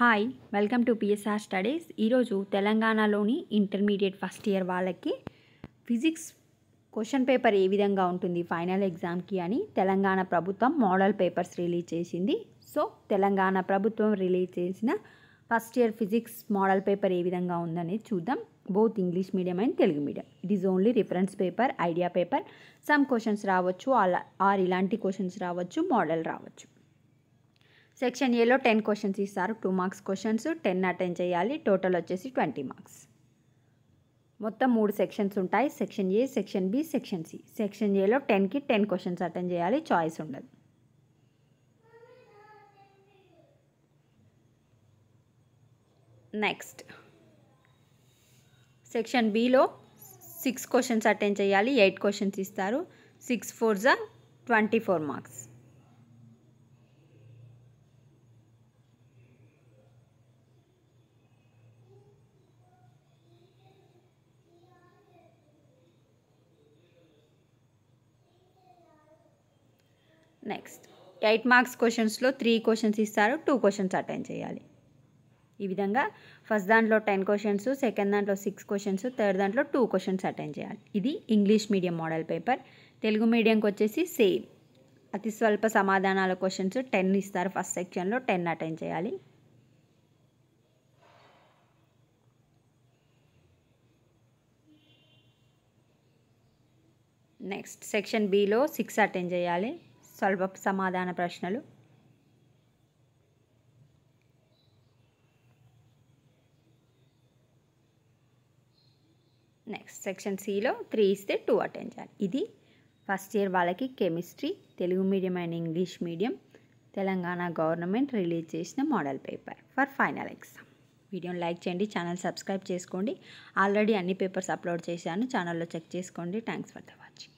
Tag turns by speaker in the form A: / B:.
A: hi welcome to PSR studies ఈరోజు తెలంగాణలోని intermediate first year వాళ్ళకి ఫిజిక్స్ క్వశ్చన్ పేపర్ ఏ విధంగా ఉంటుంది ఫైనల్ ఎగ్జామ్కి అని తెలంగాణ ప్రభుత్వం మోడల్ పేపర్స్ రిలీజ్ చేసింది సో తెలంగాణ ప్రభుత్వం రిలీజ్ చేసిన first year physics model paper ఏ విధంగా ఉందనేది చూద్దాం both English medium and Telugu medium it is only reference paper idea paper some questions రావచ్చు ఆర్ ఇలాంటి క్వశ్చన్స్ రావచ్చు మోడల్ రావచ్చు సెక్షన్ ఏలో టెన్ క్వశ్చన్స్ ఇస్తారు two marks questions ten attend చేయాలి టోటల్ వచ్చేసి ట్వంటీ మార్క్స్ మొత్తం మూడు సెక్షన్స్ ఉంటాయి section A section B section C section ఏలో టెన్కి టెన్ క్వశ్చన్స్ అటెండ్ చేయాలి చాయిస్ ఉండదు నెక్స్ట్ సెక్షన్ బిలో సిక్స్ క్వశ్చన్స్ అటెండ్ చేయాలి ఎయిట్ క్వశ్చన్స్ ఇస్తారు సిక్స్ ఫోర్ జా twenty four marks next eight marks క్వశ్చన్స్లో త్రీ క్వశ్చన్స్ ఇస్తారు టూ క్వశ్చన్స్ అటెండ్ చేయాలి ఈ విధంగా ఫస్ట్ దాంట్లో టెన్ క్వశ్చన్స్ సెకండ్ దాంట్లో సిక్స్ క్వశ్చన్స్ థర్డ్ దాంట్లో టూ క్వశ్చన్స్ అటెండ్ చేయాలి ఇది English medium model paper Telugu మీడియంకి వచ్చేసి సేమ్ అతి స్వల్ప సమాధానాల క్వశ్చన్స్ టెన్ ఇస్తారు ఫస్ట్ సెక్షన్లో టెన్ అటెండ్ చేయాలి నెక్స్ట్ సెక్షన్ బిలో సిక్స్ అటెండ్ చేయాలి స్వల్ప సమాధాన ప్రశ్నలు నెక్స్ట్ సెక్షన్ సిలో త్రీ ఇస్తే టూ అటెండ్ చేయాలి ఇది ఫస్ట్ ఇయర్ వాళ్ళకి chemistry Telugu medium and English medium Telangana government release చేసిన model paper for final exam వీడియోని లైక్ చేయండి ఛానల్ సబ్స్క్రైబ్ చేసుకోండి ఆల్రెడీ అన్ని పేపర్స్ అప్లోడ్ చేశాను ఛానల్లో చెక్ చేసుకోండి థ్యాంక్స్ ఫర్ ద వాచింగ్